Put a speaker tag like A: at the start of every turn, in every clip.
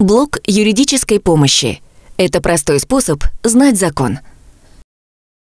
A: Блок юридической помощи. Это простой способ знать закон.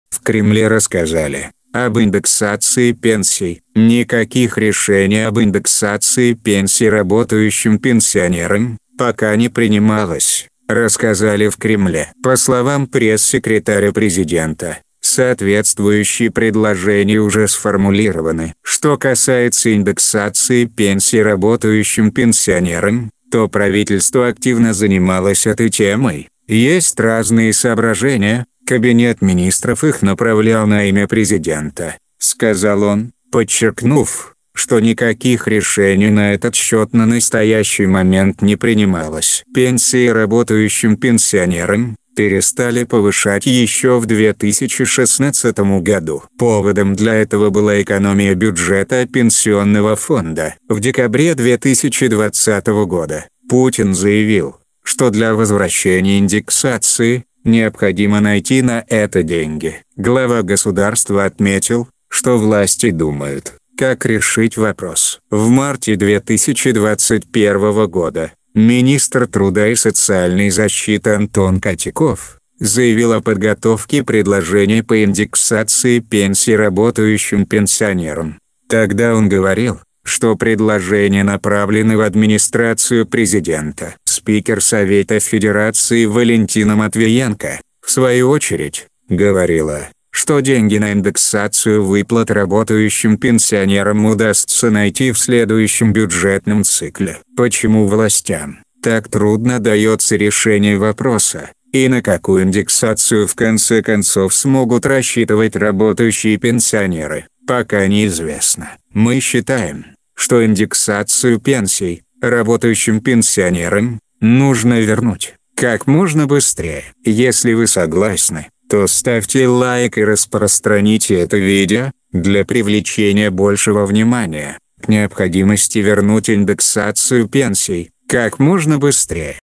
B: В Кремле рассказали об индексации пенсий. Никаких решений об индексации пенсий работающим пенсионерам пока не принималось, рассказали в Кремле. По словам пресс-секретаря президента, соответствующие предложения уже сформулированы. Что касается индексации пенсий работающим пенсионерам, то правительство активно занималось этой темой. Есть разные соображения, кабинет министров их направлял на имя президента, сказал он, подчеркнув, что никаких решений на этот счет на настоящий момент не принималось. Пенсии работающим пенсионерам, перестали повышать еще в 2016 году. Поводом для этого была экономия бюджета пенсионного фонда. В декабре 2020 года Путин заявил, что для возвращения индексации необходимо найти на это деньги. Глава государства отметил, что власти думают, как решить вопрос. В марте 2021 года Министр труда и социальной защиты Антон Котяков заявил о подготовке предложения по индексации пенсии работающим пенсионерам. Тогда он говорил, что предложения направлены в администрацию президента. Спикер Совета Федерации Валентина Матвиенко, в свою очередь, говорила, что деньги на индексацию выплат работающим пенсионерам удастся найти в следующем бюджетном цикле. Почему властям так трудно дается решение вопроса? И на какую индексацию в конце концов смогут рассчитывать работающие пенсионеры, пока неизвестно. Мы считаем, что индексацию пенсий работающим пенсионерам нужно вернуть как можно быстрее. Если вы согласны, то ставьте лайк и распространите это видео, для привлечения большего внимания, к необходимости вернуть индексацию пенсий, как можно быстрее.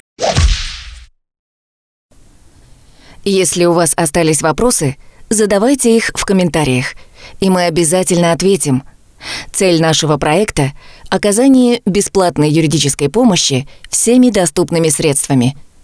A: Если у вас остались вопросы, задавайте их в комментариях, и мы обязательно ответим. Цель нашего проекта – оказание бесплатной юридической помощи всеми доступными средствами –